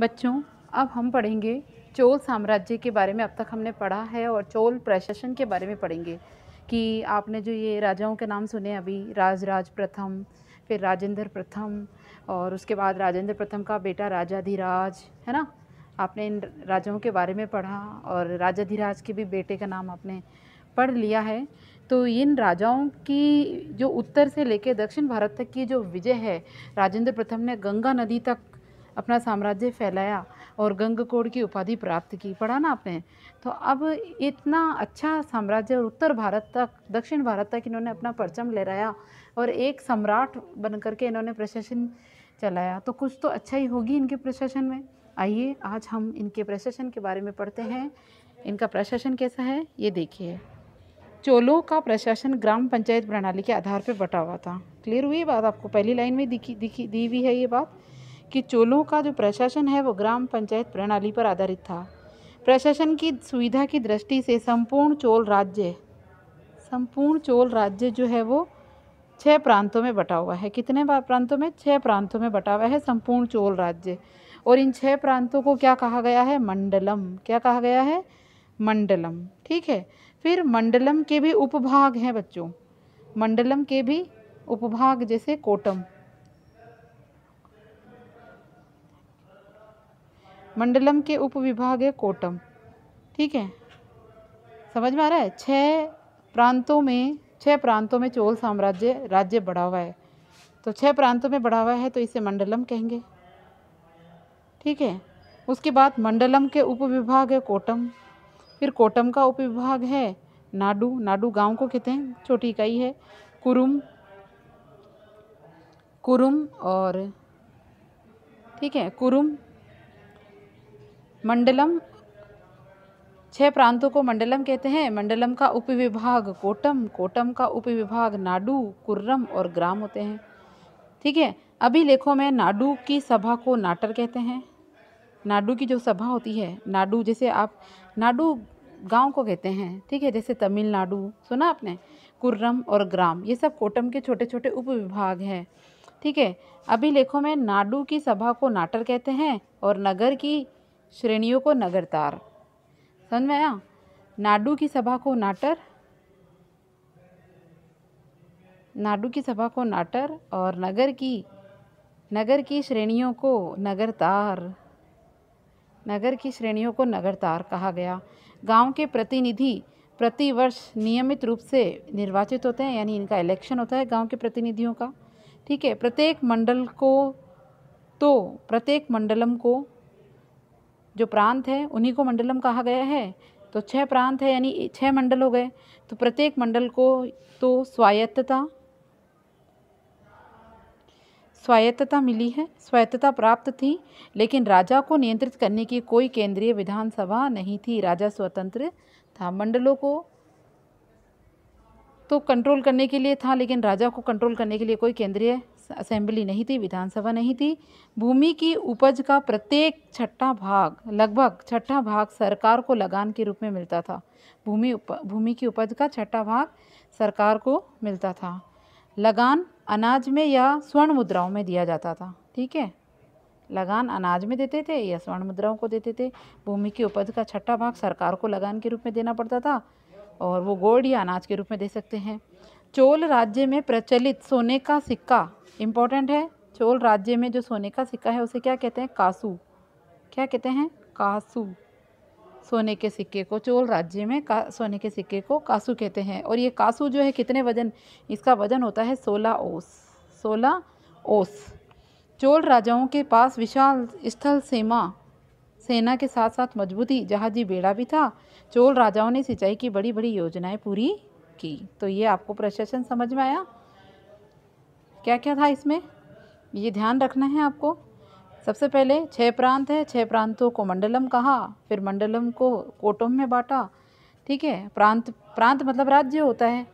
बच्चों अब हम पढ़ेंगे चोल साम्राज्य के बारे में अब तक हमने पढ़ा है और चोल प्रशासन के बारे में पढ़ेंगे कि आपने जो ये राजाओं के नाम सुने अभी राजराज प्रथम फिर राजेंद्र प्रथम और उसके बाद राजेंद्र प्रथम का बेटा राजाधिराज है ना आपने इन राजाओं के बारे में पढ़ा और राजाधिराज के भी बेटे का नाम आपने पढ़ लिया है तो इन राजाओं की जो उत्तर से लेकर दक्षिण भारत तक की जो विजय है राजेंद्र प्रथम ने गंगा नदी तक अपना साम्राज्य फैलाया और गंगकोड़ की उपाधि प्राप्त की पढ़ा ना आपने तो अब इतना अच्छा साम्राज्य और उत्तर भारत तक दक्षिण भारत तक इन्होंने अपना परचम लहराया और एक सम्राट बन करके इन्होंने प्रशासन चलाया तो कुछ तो अच्छा ही होगी इनके प्रशासन में आइए आज हम इनके प्रशासन के बारे में पढ़ते हैं इनका प्रशासन कैसा है ये देखिए चोलों का प्रशासन ग्राम पंचायत प्रणाली के आधार पर बटा हुआ था क्लियर हुई बात आपको पहली लाइन में दिखी दिखी दी हुई है ये बात कि चोलों का जो प्रशासन है वो ग्राम पंचायत प्रणाली पर आधारित था प्रशासन की सुविधा की दृष्टि से संपूर्ण चोल राज्य संपूर्ण चोल राज्य जो है वो छः प्रांतों में बटा हुआ है कितने प्रांतों में छः प्रांतों में बटा हुआ है संपूर्ण चोल राज्य और इन छः प्रांतों को क्या कहा गया है मंडलम क्या कहा गया है मंडलम ठीक है फिर मंडलम के भी उपभाग हैं बच्चों मंडलम के भी उपभाग जैसे कोटम मंडलम के उप विभाग है कोटम ठीक है समझ में आ रहा है छः प्रांतों में छः प्रांतों में चोल साम्राज्य राज्य बढ़ा हुआ है तो छः प्रांतों में बढ़ा हुआ है तो इसे मंडलम कहेंगे ठीक है उसके बाद मंडलम के उप विभाग है कोटम फिर कोटम का उप विभाग है नाडू नाडू गांव को कहते हैं छोटी इकाई है कुरुम कुरुम और ठीक है कुरुम मंडलम छह प्रांतों को मंडलम कहते हैं मंडलम का उपविभाग कोटम कोटम का उपविभाग नाडू कुर्रम और ग्राम होते हैं ठीक है अभी लेखों में नाडू की सभा को नाटर कहते हैं नाडू की जो सभा होती है नाडू जैसे आप नाडू गांव को कहते हैं ठीक है जैसे तमिलनाडु सुना आपने कुर्रम और ग्राम ये सब कोटम के छोटे छोटे उपविभाग हैं ठीक है अभिलेखों में नाडू की सभा को नाटर कहते हैं और नगर की श्रेणियों को नगरतार समझ में आया नाडू की सभा को नाटर नाडू की सभा को नाटर और नगर की नगर की श्रेणियों को नगरतार नगर की श्रेणियों को नगरतार कहा गया गांव के प्रतिनिधि प्रतिवर्ष नियमित रूप से निर्वाचित होते हैं यानी इनका इलेक्शन होता है गांव के प्रतिनिधियों का ठीक है प्रत्येक मंडल को तो प्रत्येक मंडलम को जो प्रांत हैं उन्हीं को मंडलम कहा गया है तो छह प्रांत है यानी छह मंडल हो गए तो प्रत्येक मंडल को तो स्वायत्तता स्वायत्तता मिली है स्वायत्तता प्राप्त थी लेकिन राजा को नियंत्रित करने की कोई केंद्रीय विधानसभा नहीं थी राजा स्वतंत्र था मंडलों को तो कंट्रोल करने के लिए था लेकिन राजा को कंट्रोल करने के लिए कोई केंद्रीय असेंबली नहीं थी विधानसभा नहीं थी भूमि की उपज का प्रत्येक छठा भाग लगभग छठा भाग सरकार को लगान के रूप में मिलता था भूमि भूमि की उपज का छठा भाग सरकार को मिलता था लगान अनाज में या स्वर्ण मुद्राओं में दिया जाता था ठीक है लगान अनाज में देते थे या स्वर्ण मुद्राओं को देते थे भूमि की उपज का छठा भाग सरकार को लगान के रूप में देना पड़ता था और वो गोल्ड या अनाज के रूप में दे सकते हैं चोल राज्य में प्रचलित सोने का सिक्का इम्पोर्टेंट है चोल राज्य में जो सोने का सिक्का है उसे क्या कहते हैं कासू क्या कहते हैं कासू सोने के सिक्के को चोल राज्य में का सोने के सिक्के को कासू कहते हैं और ये कासू जो है कितने वजन इसका वजन होता है सोलह ओस सोलह ओस चोल राजाओं के पास विशाल स्थल सीमा सेना के साथ साथ मजबूती जहाजी बेड़ा भी था चोल राजाओं ने सिंचाई की बड़ी बड़ी योजनाएं पूरी की तो ये आपको प्रशासन समझ में आया क्या क्या था इसमें ये ध्यान रखना है आपको सबसे पहले छह प्रांत है छह प्रांतों को मंडलम कहा फिर मंडलम को कोटम में बांटा ठीक है प्रांत प्रांत मतलब राज्य होता है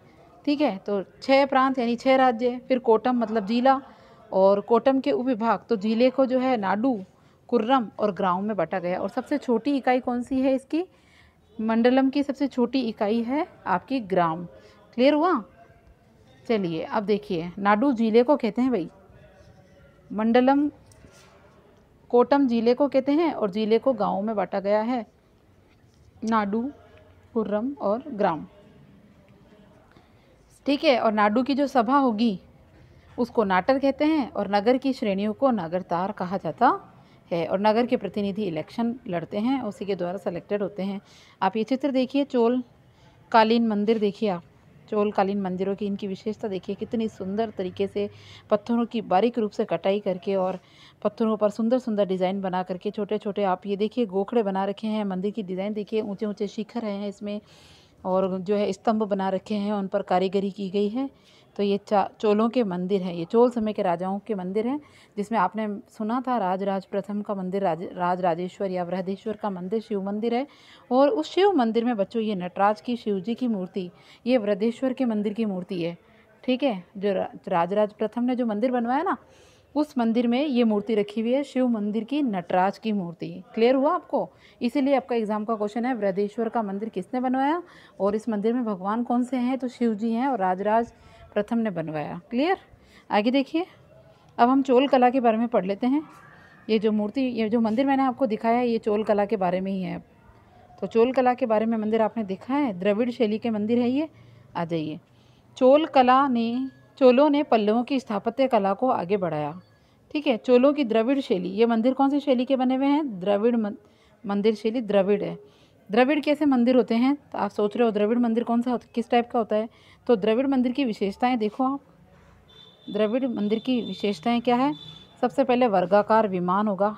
ठीक है तो छह प्रांत यानी छह राज्य फिर कोटम मतलब जिला और कोटम के उपविभाग तो जिले को जो है नाडू कुर्रम और ग्राम में बांटा गया और सबसे छोटी इकाई कौन सी है इसकी मंडलम की सबसे छोटी इकाई है आपकी ग्राम क्लियर हुआ चलिए अब देखिए नाडू जिले को कहते हैं भाई मंडलम कोटम जिले को कहते हैं और जिले को गाँव में बांटा गया है नाडू कुर्रम और ग्राम ठीक है और नाडू की जो सभा होगी उसको नाटर कहते हैं और नगर की श्रेणियों को नगरतार कहा जाता है और नगर के प्रतिनिधि इलेक्शन लड़ते हैं उसी के द्वारा सेलेक्टेड होते हैं आप ये चित्र देखिए चोल कालीन मंदिर देखिए आप चोल कालीन मंदिरों की इनकी विशेषता देखिए कितनी सुंदर तरीके से पत्थरों की बारीक रूप से कटाई करके और पत्थरों पर सुंदर सुंदर डिज़ाइन बना करके छोटे छोटे आप ये देखिए गोखड़े बना रखे हैं मंदिर की डिज़ाइन देखिए ऊंचे ऊंचे शिखर हैं इसमें और जो है स्तंभ बना रखे हैं उन पर कारीगरी की गई है तो ये चा चोलों के मंदिर हैं ये चोल समय के राजाओं के मंदिर हैं जिसमें आपने सुना था राज प्रथम का मंदिर राज राज राजेश्वर या वृहदेश्वर का मंदिर शिव मंदिर है और उस शिव मंदिर में बच्चों ये नटराज की शिव जी की मूर्ति ये वृहदेश्वर के मंदिर की मूर्ति है ठीक है जो राज प्रथम ने जो मंदिर बनवाया ना उस मंदिर में ये मूर्ति रखी हुई है शिव मंदिर की नटराज की मूर्ति क्लियर हुआ आपको इसीलिए आपका एग्जाम का क्वेश्चन है वृहदेश्वर का मंदिर किसने बनवाया और इस मंदिर में भगवान कौन से हैं तो शिव जी हैं और राजराज प्रथम ने बनवाया क्लियर आगे देखिए अब हम चोल कला के बारे में पढ़ लेते हैं ये जो मूर्ति ये जो मंदिर मैंने आपको दिखाया है ये चोल कला के बारे में ही है तो चोल कला के बारे में मंदिर आपने देखा है द्रविड़ शैली के मंदिर है ये आ जाइए चोल कला ने चोलों ने पल्लवों की स्थापत्य कला को आगे बढ़ाया ठीक है चोलों की द्रविड़ शैली ये मंदिर कौन सी शैली के बने हुए हैं द्रविड़ मंदिर शैली द्रविड़ है द्रविड़ कैसे मंदिर होते हैं तो आप सोच रहे हो द्रविड़ मंदिर कौन सा किस टाइप का होता है तो द्रविड़ मंदिर की विशेषताएं देखो आप द्रविड़ मंदिर की विशेषताएं क्या है सबसे पहले वर्गाकार विमान होगा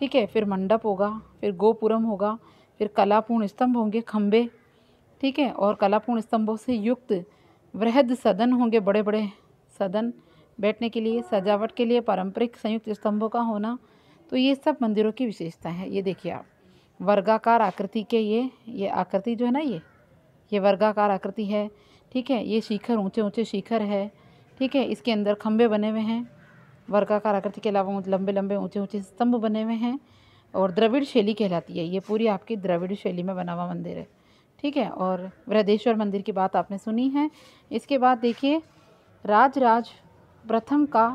ठीक है फिर मंडप होगा फिर गोपुरम होगा फिर कलापूर्ण स्तंभ होंगे खम्भे ठीक है और कलापूर्ण स्तंभों से युक्त वृहद सदन होंगे बड़े बड़े सदन बैठने के लिए सजावट के लिए पारंपरिक संयुक्त स्तंभों का होना तो ये सब मंदिरों की विशेषता है ये देखिए आप वर्गाकार आकृति के ये ये आकृति जो है ना ये ये वर्गाकार आकृति है ठीक है ये शिखर ऊंचे ऊंचे शिखर है ठीक है इसके अंदर खंभे बने हुए हैं वर्गाकार आकृति के अलावा लंबे लंबे ऊंचे ऊंचे स्तंभ बने हुए हैं और द्रविड़ शैली कहलाती है ये पूरी आपकी द्रविड़ शैली में बना हुआ मंदिर है ठीक है और बृहदेश्वर मंदिर की बात आपने सुनी है इसके बाद देखिए राजराज प्रथम का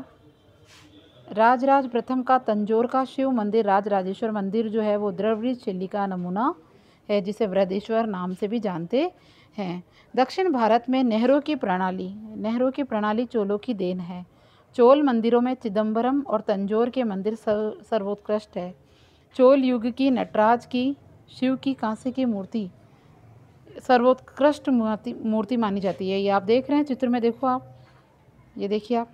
राजराज प्रथम का तंजोर का शिव मंदिर राजराजेश्वर मंदिर जो है वो द्रवरी शैली का नमूना है जिसे वृद्धेश्वर नाम से भी जानते हैं दक्षिण भारत में नेहरू की प्रणाली नेहरू की प्रणाली चोलों की देन है चोल मंदिरों में चिदम्बरम और तंजोर के मंदिर सर्वोत्कृष्ट है चोल युग की नटराज की शिव की कांसे की मूर्ति सर्वोत्कृष्ट मूर्ति मूर्ति मानी जाती है ये आप देख रहे हैं चित्र में देखो आप ये देखिए आप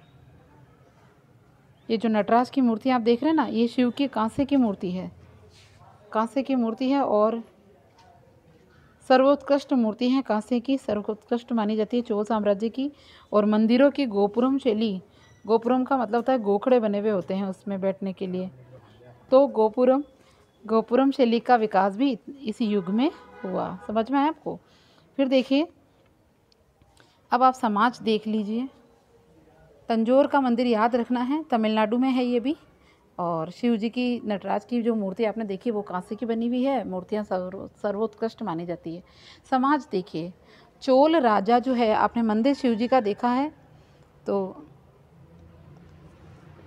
ये जो नटराज की मूर्ति आप देख रहे हैं ना ये शिव की कांसे की मूर्ति है कांसे की मूर्ति है और सर्वोत्कृष्ट मूर्ति है कांसे की सर्वोत्कृष्ट मानी जाती है चोल साम्राज्य की और मंदिरों की गोपुरम शैली गोपुरम का मतलब होता है गोखड़े बने हुए होते हैं उसमें बैठने के लिए तो गोपुरम गोपुरम शैली का विकास भी इस युग में हुआ समझ में आया आपको फिर देखिए अब आप समाज देख लीजिए तंजोर का मंदिर याद रखना है तमिलनाडु में है ये भी और शिव जी की नटराज की जो मूर्ति आपने देखी वो कांसे की बनी हुई है मूर्तियाँ सर्वो सर्वोत्कृष्ट मानी जाती है समाज देखिए चोल राजा जो है आपने मंदिर शिव जी का देखा है तो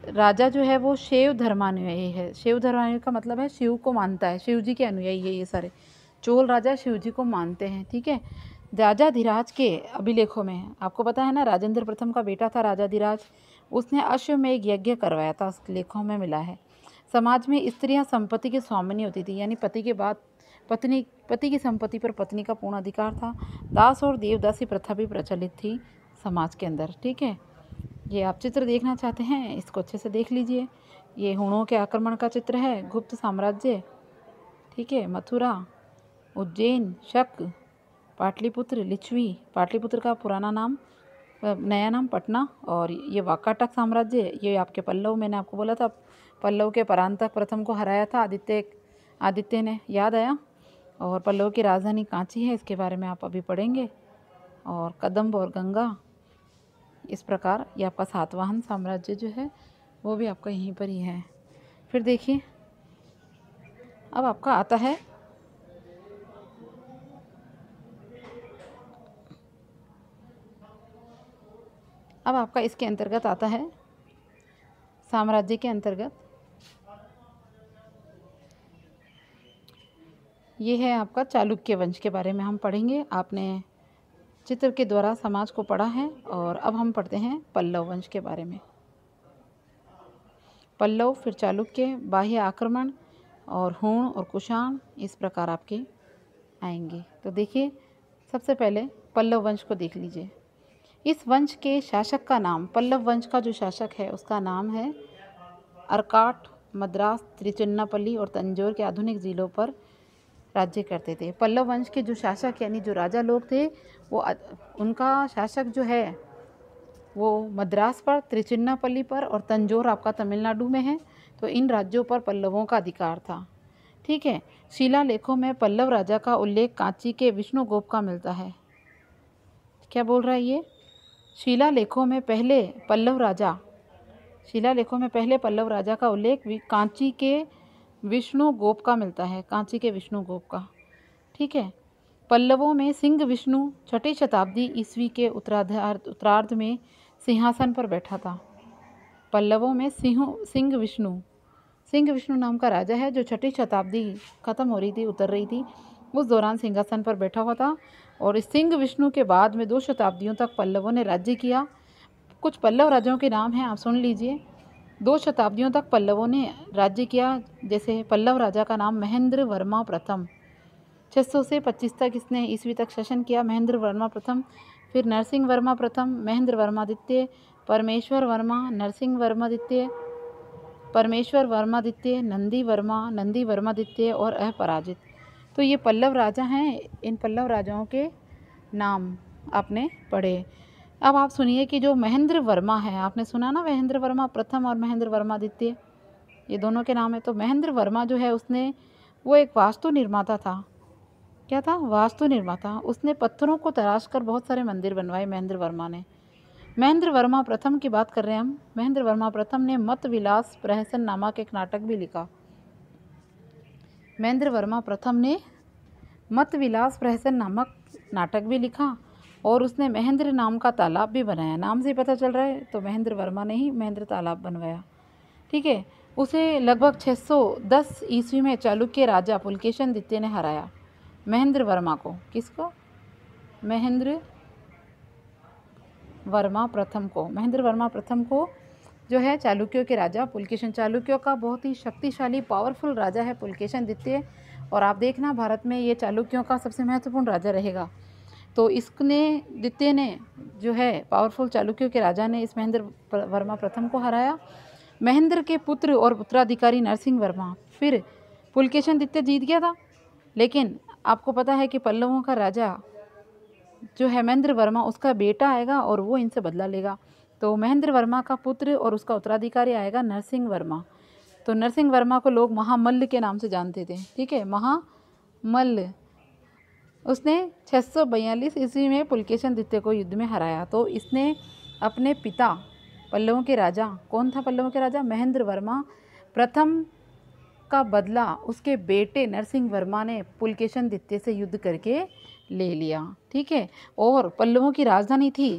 राजा जो है वो शिव धर्मानुयायी है शिव धर्मानुयायी का मतलब है शिव को मानता है शिव जी के अनुयायी है ये सारे चोल राजा शिव जी को मानते हैं ठीक है राजाधिराज के अभिलेखों में आपको पता है ना राजेंद्र प्रथम का बेटा था राजाधिराज उसने अश्व में एक यज्ञ करवाया था उस लेखों में मिला है समाज में स्त्रियां संपत्ति के स्वामिनी होती थी यानी पति के बाद पत्नी पति की संपत्ति पर पत्नी का पूर्ण अधिकार था दास और देवदासी प्रथा भी प्रचलित थी समाज के अंदर ठीक है ये आप चित्र देखना चाहते हैं इसको अच्छे से देख लीजिए ये हुणों के आक्रमण का चित्र है गुप्त साम्राज्य ठीक है मथुरा उज्जैन शक पाटलिपुत्र लिच्छवी पाटलिपुत्र का पुराना नाम नया नाम पटना और ये वाकाटक साम्राज्य ये आपके पल्लव मैंने आपको बोला था पल्लव के परांतक प्रथम को हराया था आदित्य आदित्य ने याद आया और पल्लव की राजधानी कांची है इसके बारे में आप अभी पढ़ेंगे और कदम्ब और गंगा इस प्रकार ये आपका सातवाहन साम्राज्य जो है वो भी आपका यहीं पर ही है फिर देखिए अब आपका आता है अब आपका इसके अंतर्गत आता है साम्राज्य के अंतर्गत ये है आपका चालुक्य वंश के बारे में हम पढ़ेंगे आपने चित्र के द्वारा समाज को पढ़ा है और अब हम पढ़ते हैं पल्लव वंश के बारे में पल्लव फिर चालुक्य बाह्य आक्रमण और हूण और कुषाण इस प्रकार आपके आएंगे तो देखिए सबसे पहले पल्लव वंश को देख लीजिए इस वंश के शासक का नाम पल्लव वंश का जो शासक है उसका नाम है अरकाट मद्रास त्रिचुन्नापल्ली और तंजोर के आधुनिक ज़िलों पर राज्य करते थे पल्लव वंश के जो शासक यानी जो राजा लोग थे वो उनका शासक जो है वो मद्रास पर त्रिचुन्नापल्ली पर और तंजौर आपका तमिलनाडु में है तो इन राज्यों पर पल्लवों का अधिकार था ठीक है शिला लेखों में पल्लव राजा का उल्लेख कांची के विष्णुगोप का मिलता है क्या बोल रहा है ये शिलालेखों में पहले पल्लव राजा शिलालेखों में पहले पल्लव राजा का उल्लेख कांची के विष्णु गोप का मिलता है कांची के विष्णु गोप का ठीक है पल्लवों में सिंह विष्णु छठी शताब्दी ईस्वी के उत्तराधार्थ उत्तरार्ध में सिंहासन पर बैठा था पल्लवों में सिंह सिंह विष्णु सिंह विष्णु नाम का राजा है जो छठी शताब्दी खत्म हो रही थी उतर रही थी उस दौरान सिंहासन पर बैठा हुआ था और सिंह विष्णु के बाद में दो शताब्दियों तक पल्लवों ने राज्य किया कुछ पल्लव राजाओं के नाम हैं आप सुन लीजिए दो शताब्दियों तक पल्लवों ने राज्य किया जैसे पल्लव राजा का नाम महेंद्र वर्मा प्रथम 600 से 25 तक इसने ईस्वी तक शासन किया महेंद्र वर्मा प्रथम फिर नरसिंह वर्मा प्रथम महेंद्र वर्मा द्वितीय परमेश्वर वर्मा नरसिंह वर्मा द्वितीय परमेश्वर वर्मा द्वितीय नंदी वर्मा नंदी वर्मा द्वितीय और अपराजित तो ये पल्लव राजा हैं इन पल्लव राजाओं के नाम आपने पढ़े अब आप सुनिए कि जो महेंद्र वर्मा है आपने सुना ना महेंद्र वर्मा प्रथम और महेंद्र वर्मा द्वितीय ये दोनों के नाम है तो महेंद्र वर्मा जो है उसने वो एक वास्तु निर्माता था क्या था वास्तु निर्माता उसने पत्थरों को तराश कर बहुत सारे मंदिर बनवाए महेंद्र वर्मा ने महेंद्र वर्मा प्रथम की बात कर रहे हैं हम महेंद्र वर्मा प्रथम ने मत विलास प्रहसन नामक एक नाटक भी लिखा महेंद्र वर्मा प्रथम ने मत विलास प्रहसन नामक नाटक भी लिखा और उसने महेंद्र नाम का तालाब भी बनाया नाम से पता चल रहा है तो महेंद्र वर्मा ने ही महेंद्र तालाब बनवाया ठीक है उसे लगभग 610 ईस्वी में चालुक्य राजा पुलकेशन द्वितीय ने हराया महेंद्र वर्मा को किसको महेंद्र वर्मा प्रथम को महेंद्र वर्मा प्रथम को जो है चालुक्यों के राजा पुलकेशन चालुक्यों का बहुत ही शक्तिशाली पावरफुल राजा है पुलकेशन द्वितीय और आप देखना भारत में ये चालुक्यों का सबसे महत्वपूर्ण राजा रहेगा तो इसने द्वितीय ने जो है पावरफुल चालुक्यों के राजा ने इस महेंद्र वर्मा प्रथम को हराया महेंद्र के पुत्र और पुत्राधिकारी नरसिंह वर्मा फिर पुलकेशन द्वितीय जीत गया था लेकिन आपको पता है कि पल्लवों का राजा जो है महेंद्र वर्मा उसका बेटा आएगा और वो इनसे बदला लेगा तो महेंद्र वर्मा का पुत्र और उसका उत्तराधिकारी आएगा नरसिंह वर्मा तो नरसिंह वर्मा को लोग महामल्ल के नाम से जानते थे ठीक है महामल्ल उसने छः सौ बयालीस ईस्वी में पुलकेशन द्वितीय को युद्ध में हराया तो इसने अपने पिता पल्लवों के राजा कौन था पल्लवों के राजा महेंद्र वर्मा प्रथम का बदला उसके बेटे नरसिंह वर्मा ने पुलकेशन द्वितीय से युद्ध करके ले लिया ठीक है और पल्लवों की राजधानी थी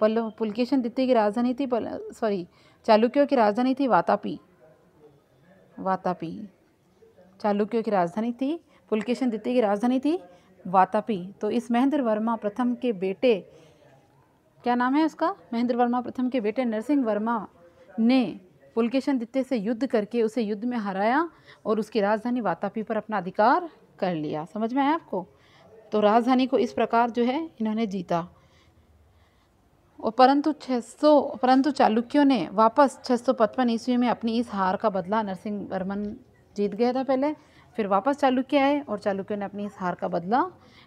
पल्लव पुलकेशन द्वितीय की राजधानी थी सॉरी चालुक्यों की राजधानी थी वातापी वातापी चालुक्यों की राजधानी थी पुलकेशन द्वितीय की राजधानी थी वातापी तो इस महेंद्र वर्मा प्रथम के बेटे क्या नाम है उसका महेंद्र वर्मा प्रथम के बेटे नरसिंह वर्मा ने पुलकेशन द्वितीय से युद्ध करके उसे युद्ध में हराया और उसकी राजधानी वातापी पर अपना अधिकार कर लिया समझ में आया आपको तो राजधानी को इस प्रकार जो है इन्होंने जीता और परंतु 600 परंतु चालुक्यों ने वापस 655 ईस्वी में अपनी इस हार का बदला नरसिंह वर्मन जीत गया था पहले फिर वापस चालुक्य आए और चालुक्यों ने अपनी इस हार का बदला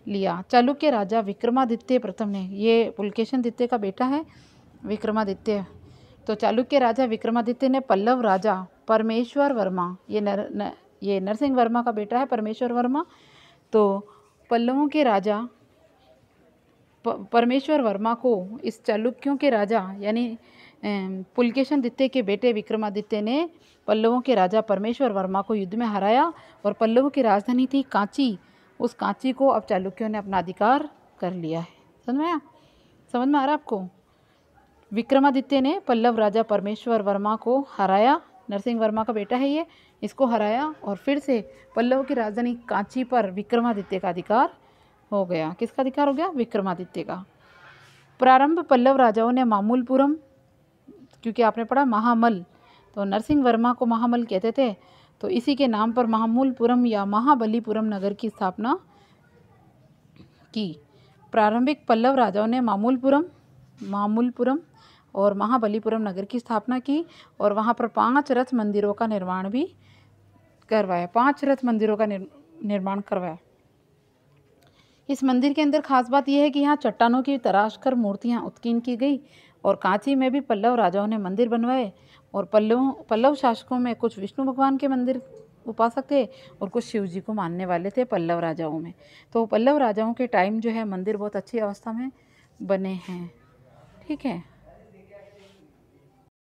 लिया चालुक्य राजा विक्रमादित्य प्रथम ने ये पुलकेशन दित्य का बेटा है विक्रमादित्य तो चालुक्य राजा विक्रमादित्य ने पल्लव राजा परमेश्वर वर्मा ये नर न, ये नरसिंह वर्मा का बेटा है परमेश्वर वर्मा तो पल्लवों के राजा परमेश्वर वर्मा को इस चालुक्यों के राजा यानी पुलकेशनदित्य के बेटे विक्रमादित्य ने पल्लवों के राजा परमेश्वर वर्मा को युद्ध में हराया और पल्लवों की राजधानी थी कांची उस कांची को अब चालुक्यों ने अपना अधिकार कर लिया है समझ में आया समझ में आ रहा आपको विक्रमादित्य ने पल्लव राजा परमेश्वर वर्मा को हराया नरसिंह वर्मा का बेटा है ये इसको हराया और फिर से पल्लव की राजधानी कांची पर विक्रमादित्य का अधिकार हो गया किसका अधिकार हो गया विक्रमादित्य का प्रारंभ पल्लव राजाओं ने मामूलपुरम क्योंकि आपने पढ़ा महामल तो नरसिंह वर्मा को महामल कहते थे तो इसी के नाम पर महामूलपुरम या महाबलीपुरम नगर की स्थापना की प्रारंभिक पल्लव राजाओं ने मामूलपुरम मामूलपुरम और महाबलीपुरम नगर की स्थापना की और वहाँ पर पांच रथ मंदिरों का निर्माण भी करवाया पांच रथ मंदिरों का निर्माण करवाया इस मंदिर के अंदर खास बात यह है कि यहाँ चट्टानों की तराश कर मूर्तियाँ उत्कीर्ण की गई और कांची में भी पल्लव राजाओं ने मंदिर बनवाए और पल्लव पल्लव शासकों में कुछ विष्णु भगवान के मंदिर उपासक थे और कुछ शिव जी को मानने वाले थे पल्लव राजाओं में तो पल्लव राजाओं के टाइम जो है मंदिर बहुत अच्छी अवस्था में बने हैं ठीक है